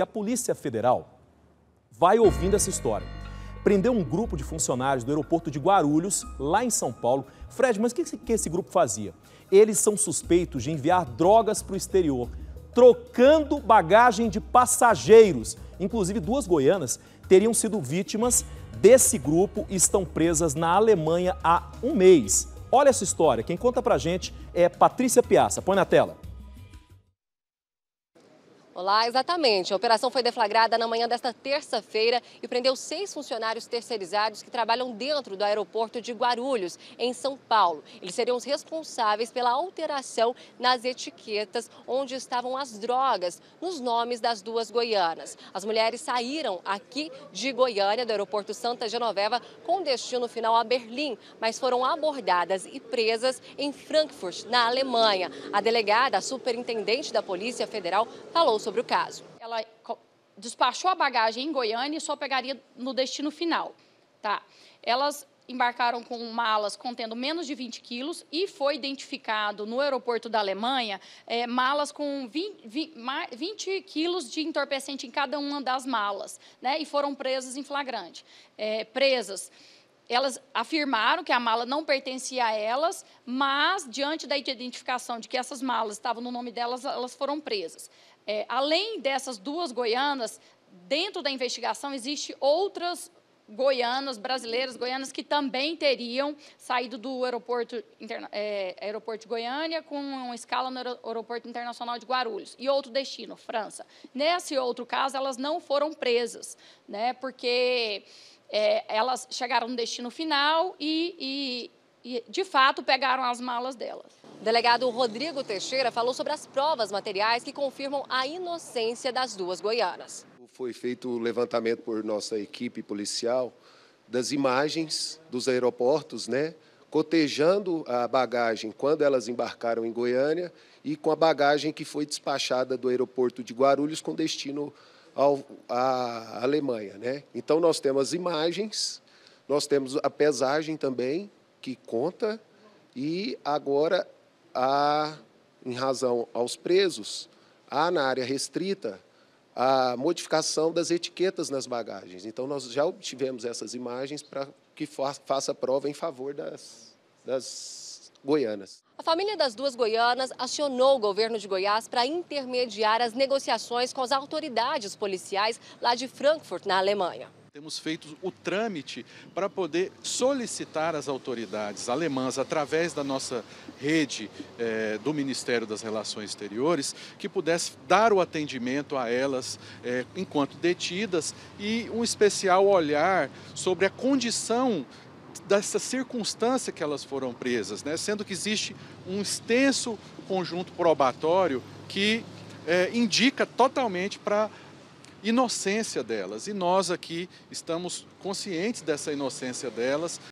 que a Polícia Federal vai ouvindo essa história. Prendeu um grupo de funcionários do aeroporto de Guarulhos, lá em São Paulo. Fred, mas o que esse grupo fazia? Eles são suspeitos de enviar drogas para o exterior, trocando bagagem de passageiros. Inclusive, duas goianas teriam sido vítimas desse grupo e estão presas na Alemanha há um mês. Olha essa história. Quem conta pra gente é Patrícia Piaça Põe na tela. Olá, exatamente. A operação foi deflagrada na manhã desta terça-feira e prendeu seis funcionários terceirizados que trabalham dentro do aeroporto de Guarulhos, em São Paulo. Eles seriam os responsáveis pela alteração nas etiquetas onde estavam as drogas, nos nomes das duas goianas. As mulheres saíram aqui de Goiânia, do aeroporto Santa Genoveva, com destino final a Berlim, mas foram abordadas e presas em Frankfurt, na Alemanha. A delegada, a superintendente da Polícia Federal, falou sobre sobre o caso. Ela despachou a bagagem em Goiânia e só pegaria no destino final. Tá? Elas embarcaram com malas contendo menos de 20 quilos e foi identificado no aeroporto da Alemanha é, malas com 20, 20, quilos de entorpecente em cada uma das malas, né? E foram presas em flagrante. É, presas elas afirmaram que a mala não pertencia a elas, mas, diante da identificação de que essas malas estavam no nome delas, elas foram presas. É, além dessas duas goianas, dentro da investigação existe outras goianos, brasileiros, goianas que também teriam saído do aeroporto, é, aeroporto de Goiânia com uma escala no aeroporto internacional de Guarulhos e outro destino, França. Nesse outro caso, elas não foram presas, né, porque é, elas chegaram no destino final e, e, e, de fato, pegaram as malas delas. O delegado Rodrigo Teixeira falou sobre as provas materiais que confirmam a inocência das duas goianas foi feito o levantamento por nossa equipe policial das imagens dos aeroportos, né? Cotejando a bagagem quando elas embarcaram em Goiânia e com a bagagem que foi despachada do aeroporto de Guarulhos com destino ao, à Alemanha. Né? Então, nós temos imagens, nós temos a pesagem também, que conta, e agora, a, em razão aos presos, há na área restrita a modificação das etiquetas nas bagagens. Então, nós já obtivemos essas imagens para que faça prova em favor das, das goianas. A família das duas goianas acionou o governo de Goiás para intermediar as negociações com as autoridades policiais lá de Frankfurt, na Alemanha. Temos feito o trâmite para poder solicitar às autoridades alemãs, através da nossa rede eh, do Ministério das Relações Exteriores, que pudesse dar o atendimento a elas eh, enquanto detidas e um especial olhar sobre a condição dessa circunstância que elas foram presas, né? sendo que existe um extenso conjunto probatório que é, indica totalmente para inocência delas. E nós aqui estamos conscientes dessa inocência delas,